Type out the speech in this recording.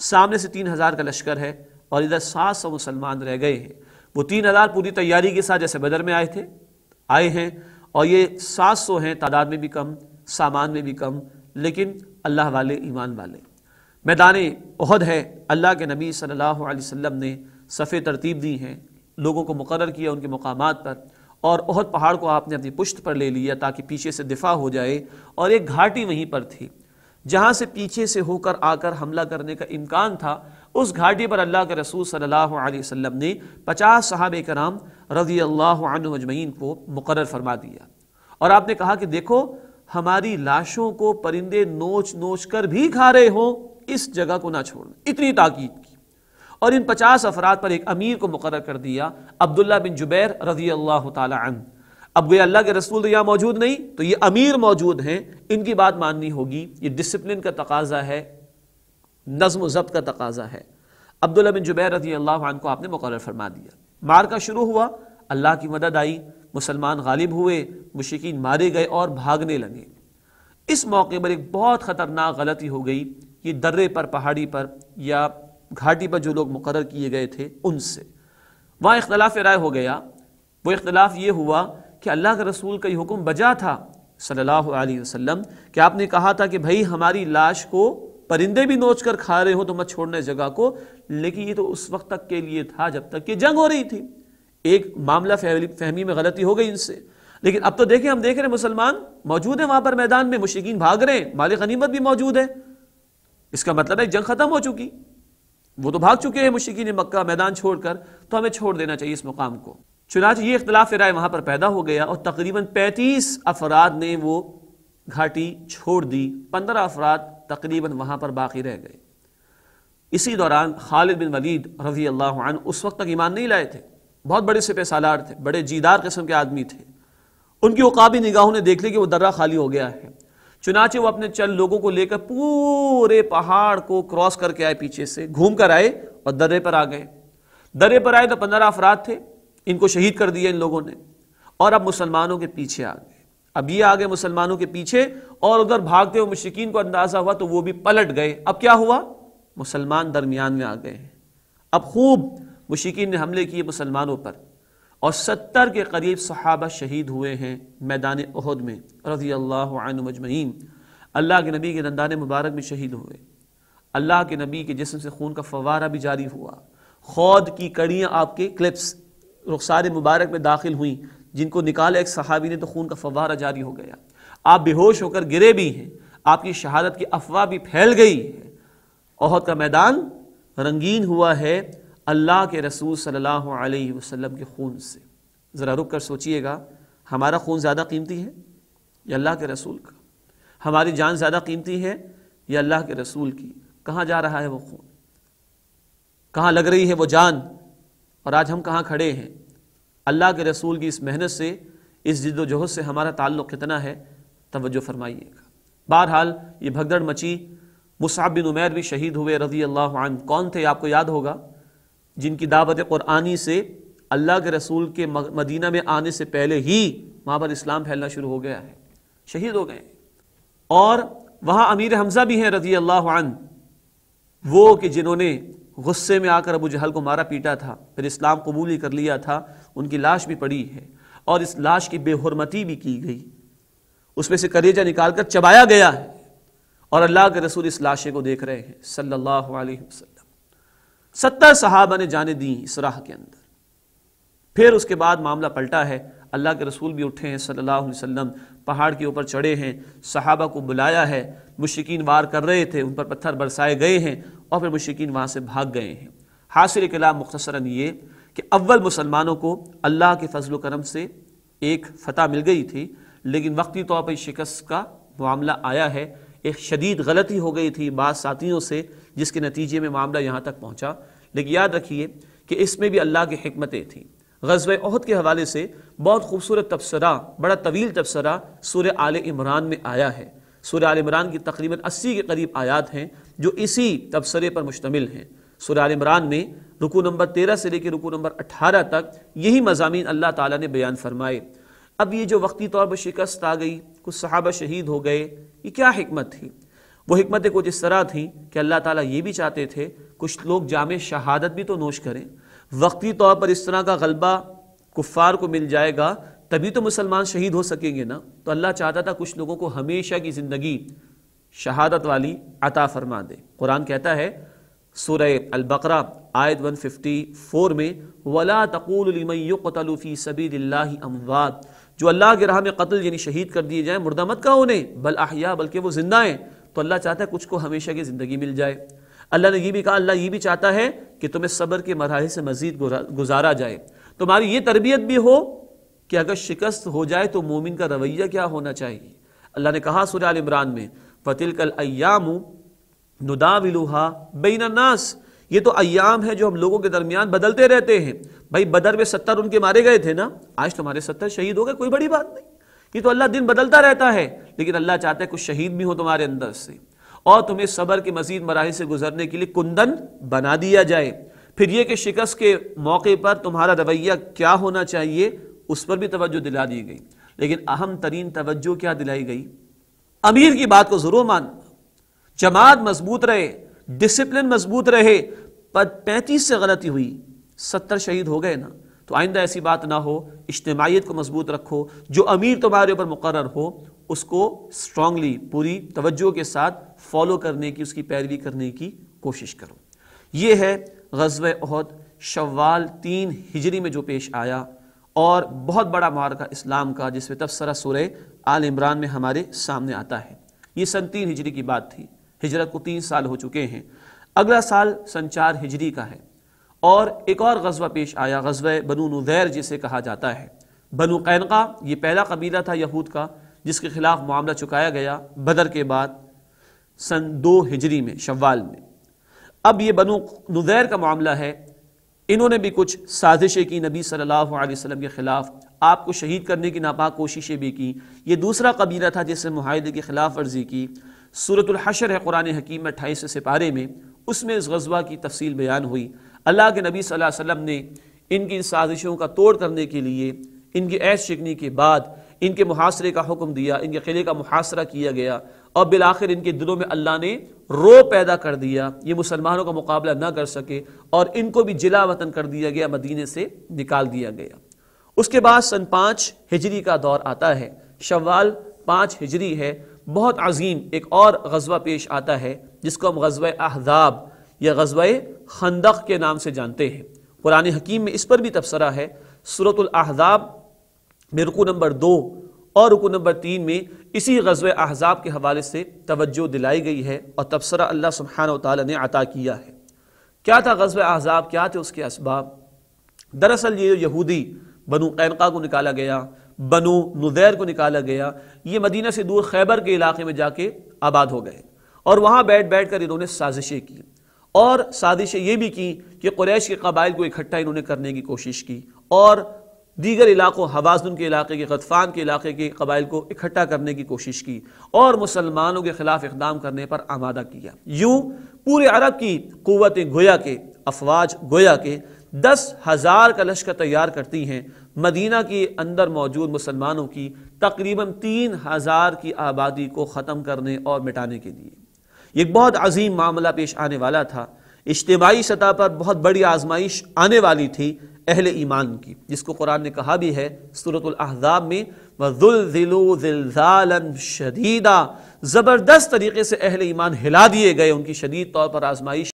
सामने से तीन हज़ार का लश्कर है और इधर सात सौ मुसलमान रह गए हैं वो तीन हज़ार पूरी तैयारी के साथ जैसे बदर में आए थे आए हैं और ये सात सौ हैं तादाद में भी कम सामान में भी कम लेकिन अल्लाह वाले ईमान वाले मैदान अहद है अल्लाह के नबी सल्लल्लाहु अलैहि वसल्लम ने सफ़े तरतीब दी हैं लोगों को मुकर किया उनके मकाम पर और अहद पहाड़ को आपने अपनी पुश्त पर ले लिया ताकि पीछे से दिफा हो जाए और एक घाटी वहीं पर थी जहाँ से पीछे से होकर आकर हमला करने का इम्कान था उस घाटी पर अल्लाह के रसूल सल्लल्लाहु अलैहि वसल्लम ने पचास साहब कराम रजी अल्लाह अजमैन को मुकर फरमा दिया और आपने कहा कि देखो हमारी लाशों को परिंदे नोच नोच कर भी खा रहे हों इस जगह को ना छोड़ इतनी ताकीद की और इन पचास अफराद पर एक अमीर को मुकर कर दिया अब्दुल्ला बिन जुबैर रजी अल्लाह तन अब वे अल्लाह के रसूल तो यहाँ मौजूद नहीं तो ये अमीर मौजूद हैं इनकी बात माननी होगी ये डिसिप्लिन का तकाजा है नज्म ज़ब्त का तकाजा है अब्दुल्ला बिन जुबैर रजी अल्लाह को आपने मुकर फरमा दिया मार का शुरू हुआ अल्लाह की मदद आई मुसलमान गालिब हुए मुशिकीन मारे गए और भागने लगे इस मौके पर एक बहुत ख़तरनाक गलती हो गई ये दर्रे पर पहाड़ी पर या घाटी पर जो लोग मुकर किए गए थे उनसे वहाँ इख्तलाफ राय हो गया वो इख्तलाफ ये हुआ कि अल्लाह के रसूल का ये हुक्म बजा था सल्लल्लाहु अलैहि वसल्लम कि आपने कहा था कि भाई हमारी लाश को परिंदे भी नोच कर खा रहे हो तो मत छोड़ना जगह को लेकिन ये तो उस वक्त तक के लिए था जब तक कि जंग हो रही थी एक मामला फहमी में गलती हो गई इनसे लेकिन अब तो देखें हम देख रहे हैं मुसलमान मौजूद हैं वहां पर मैदान में मुश्किन भाग रहे हैं मालिक गनीमत भी मौजूद है इसका मतलब है जंग खत्म हो चुकी वो तो भाग चुके हैं मुश्किन मक्का मैदान छोड़कर तो हमें छोड़ देना चाहिए इस मुकाम को चुनाच ये इख्तलाफ राय वहाँ पर पैदा हो गया और तकरीबन पैंतीस अफराद ने वो घाटी छोड़ दी पंद्रह अफराद तकरीबन वहाँ पर बाकी रह गए इसी दौरान खालिद बिन वलीद रजी अल्लाह उस वक्त तक ईमान नहीं लाए थे बहुत बड़े सिपे सालार थे बड़े जीदार किस्म के आदमी थे उनकी उकाबी निगाहों ने देख ली कि वो दर्रा खाली हो गया है चुनाचे वो अपने चल लोगों को लेकर पूरे पहाड़ को क्रॉस करके आए पीछे से घूम कर आए और दर्रे पर आ गए दर्रे पर आए तो पंद्रह अफराद थे इनको शहीद कर दिया इन लोगों ने और अब मुसलमानों के पीछे आ गए अब ये आ गए मुसलमानों के पीछे और उधर भागते हुए मुश्किन को अंदाज़ा हुआ तो वो भी पलट गए अब क्या हुआ मुसलमान दरमियान में आ गए अब खूब मुश्किन ने हमले किए मुसलमानों पर और सत्तर के करीब सहाबा शहीद हुए हैं मैदान अहद में रजी अल्लाह मजमैन अल्लाह के नबी के नंदान मुबारक में शहीद हुए अल्लाह के नबी के जिसम से खून का फवारा भी जारी हुआ खौद की कड़ियाँ आपके क्लिप्स रुखसार मुबारक में दाखिल हुई जिनको निकाला एक सहाबी ने तो खून का फवारा जारी हो गया आप बेहोश होकर गिरे भी हैं आपकी शहादत की अफवाह भी फैल गई है अहद का मैदान रंगीन हुआ है अल्लाह के रसूल सल्लल्लाहु अलैहि वसल्लम के खून से ज़रा रुक कर सोचिएगा हमारा खून ज़्यादा कीमती है या अल्लाह के रसूल का हमारी जान ज़्यादा कीमती है या अल्लाह के रसूल की कहाँ जा रहा है वो खून कहाँ लग रही है वो जान और आज हम कहाँ खड़े हैं अल्लाह के रसूल की इस मेहनत से इस जिद्दोजहद से हमारा ताल्लुक़ कितना है तवज्जो फरमाइएगा बहरहाल ये भगदड़ मची मुसाब बिन उमैर भी शहीद हुए रजी अल्लाह कौन थे आपको याद होगा जिनकी दावत क़ुरानी से अल्लाह के रसूल के मदीना में आने से पहले ही वहाँ पर इस्लाम फैलना शुरू हो गया है शहीद हो गए और वहाँ अमीर हमज़ा भी हैं रजी अल्लाह वो कि जिन्होंने गुस्से में आकर अबू जहल को मारा पीटा था फिर इस्लाम कबूल ही कर लिया था उनकी लाश भी पड़ी है और इस लाश की बेहरमती भी की गई उसमें से करेजा निकाल कर चबाया गया है और अल्लाह के रसूल इस लाशे को देख रहे हैं सल्लल्लाहु अलैहि वसल्लम सत्तर सहाबा ने जाने दी इस राह के अंदर फिर उसके बाद मामला पलटा है अल्लाह के रसूल भी उठे हैं सल्लल्लाहु अलैहि वसल्लम पहाड़ के ऊपर चढ़े हैं सहाबा को बुलाया है मुश्किन वार कर रहे थे उन पर पत्थर बरसाए गए हैं और फिर मुश्किन वहाँ से भाग गए हैं हासिल कलाम मुख्तसरा ये कि अव्वल मुसलमानों को अल्लाह के फजल करम से एक फ़तह मिल गई थी लेकिन वक्ती तौर पर शिकस्त का मामला आया है एक शदीद गलती हो गई थी बाद साथियों से जिसके नतीजे में मामला यहाँ तक पहुँचा लेकिन याद रखिए कि इसमें भी अल्लाह की हमतें थीं गजब अहद के हवाले से बहुत खूबसूरत तबसरा बड़ा तवील तबसरा सूर्य आल इमरान में आया है सूर्य आल इमरान की तकरीबन अस्सी के करीब आयात हैं जो इसी तबसरे पर मुश्तमिल हैं सुराल इमरान में रुकू नंबर तेरह से लेकर रुकू नंबर अठारह तक यही मजामी अल्लाह ताला ने बयान फरमाए अब ये जो वक्ती तौर पर शिकस्त आ गई कुछ सहाबा शहीद हो गए ये क्या हमत थी वो हमतें कुछ इस तरह थी कि अल्लाह ताला ये भी चाहते थे कुछ लोग जाम शहादत भी तो नोश करें वक्ती तौर पर इस तरह का गलबा कुफ़ार को मिल जाएगा तभी तो मुसलमान शहीद हो सकेंगे ना तो अल्लाह चाहता था कुछ लोगों को हमेशा की ज़िंदगी शहादत वाली अता फरमा दे कुरान कहता है सूर्य अलबकरा आयत 154 में वला तकूलमयतलफ़ी सबी अमवाद जो अल्लाह के राह में कत्ल यानी शहीद कर दिए जाए मुर्दा मत उन्हें बल आहिया बल्कि वो ज़िंदा हैं तो अल्लाह चाहता है कुछ को हमेशा की ज़िंदगी मिल जाए अल्लाह ने यह भी कहा अल्लाह ये भी चाहता है कि तुम्हें सब्र के मराहल से मज़ीद गुजारा जाए तुम्हारी ये तरबियत भी हो कि अगर शिकस्त हो जाए तो मोमिन का रवैया क्या होना चाहिए अल्लाह ने कहा सूर्य इमरान में फतिल फ़तिलकल अयाम नुदाविलुहा नास ये तो अयाम है जो हम लोगों के दरमियान बदलते रहते हैं भाई बदर में सत्तर उनके मारे गए थे ना आज तुम्हारे सत्तर शहीद हो गए कोई बड़ी बात नहीं ये तो अल्लाह दिन बदलता रहता है लेकिन अल्लाह चाहता है कुछ शहीद भी हो तुम्हारे अंदर से और तुम्हें सबर के मजीद मराहे से गुजरने के लिए कुंदन बना दिया जाए फिर यह कि शिकस्त के मौके पर तुम्हारा रवैया क्या होना चाहिए उस पर भी तवज्जो दिला दी गई लेकिन अहम तरीन तवज्जो क्या दिलाई गई अमीर की बात को जरूर मान जमात मजबूत रहे डिसिप्लिन मजबूत रहे पर पैंतीस से गलती हुई सत्तर शहीद हो गए ना तो आइंदा ऐसी बात ना हो इज्तमाहीत को मजबूत रखो जो अमीर तुम्हारे ऊपर मुकर हो उसको स्ट्रांगली पूरी तवज्जो के साथ फॉलो करने की उसकी पैरवी करने की कोशिश करो ये है गजब अहद शवाल तीन हिजरी में जो पेश आया और बहुत बड़ा मार्ग इस्लाम का जिसमें तबसरा सूर्य आल इमरान में हमारे सामने आता है ये सन तीन हिजरी की बात थी हिजरत को तीन साल हो चुके हैं अगला साल सन चार हिजरी का है और एक और गजबा पेश आया गजब बनु नुदैर जिसे कहा जाता है बनु कैनका ये पहला कबीला था यहूद का जिसके खिलाफ मामला चुकाया गया बदर के बाद सन दो हिजरी में शव्वाल में अब ये बनु नुदैर का मामला है इन्होंने भी कुछ साजिशें की नबी सल्लल्लाहु अलैहि वसल्लम के ख़िलाफ़ आपको शहीद करने की नापाक कोशिशें भी की ये दूसरा कबीला था जिसने माहदे की खिलाफ वर्जी की सूरतर है कुरान हकीम में अट्ठाईस सिपारे में उसमें इस गजबा की तफसील बयान हुई अल्लाह के नबी वसल्लम ने इनकी साजिशों का तोड़ करने के लिए इनकी ऐश शिकनी के बाद इनके मुहासरे का हुक्म दिया इनके किले का मुहासरा किया गया और बिल आखिर इनके दिलों में अल्लाह ने रो पैदा कर दिया ये मुसलमानों का मुकाबला ना कर सके और इनको भी जिला वतन कर दिया गया मदीने से निकाल दिया गया उसके बाद सन पाँच हिजरी का दौर आता है शवाल पाँच हिजरी है बहुत अजीम एक और गजबा पेश आता है जिसको हम गजब अहदाब या गजब खंदक के नाम से जानते हैं पुरानी हकीम में इस पर भी तबसरा है सूरतुल अहदाब में रुकू नंबर दो और रुकू नंबर तीन में इसी गजब अहजाब के हवाले से तवज्जो दिलाई गई है और तबसरा अल्लाह सुबहान ताली ने अता किया है क्या था गज़ब अहजाब क्या थे उसके इसबाब दरअसल ये यहूदी बनु कैनका को निकाला गया बनु नुदैर को निकाला गया ये मदीना से दूर खैबर के इलाके में जाके आबाद हो गए और वहाँ बैठ बैठ कर इन्होंने साजिशें की और साजिशें ये भी की कि कुरैश के कबाइल को इकट्ठा इन्होंने करने की कोशिश की और दीगर इलाक़ों हवाजन के इलाके के गतफ़ान के इलाके के कबाइल को इकट्ठा करने की कोशिश की और मुसलमानों के ख़िलाफ़ इकदाम करने पर आमादा किया यूँ पूरे अरब की क़वतें गोया के अफवाज गोया के दस हज़ार का लश्कर तैयार करती हैं मदीना के अंदर मौजूद मुसलमानों की तकरीबन तीन हज़ार की आबादी को ख़त्म करने और मिटाने के लिए एक बहुत अजीम मामला पेश आने वाला था इज्तमाही सतह पर बहुत बड़ी आजमाइश आने वाली थी अहल ईमान की जिसको कुरान ने कहा भी है सूरतलहजाब में वजुलजिलोजालन शदीदा ज़बरदस्त तरीके से अहल ईमान हिला दिए गए उनकी शदीद तौर पर आजमाइश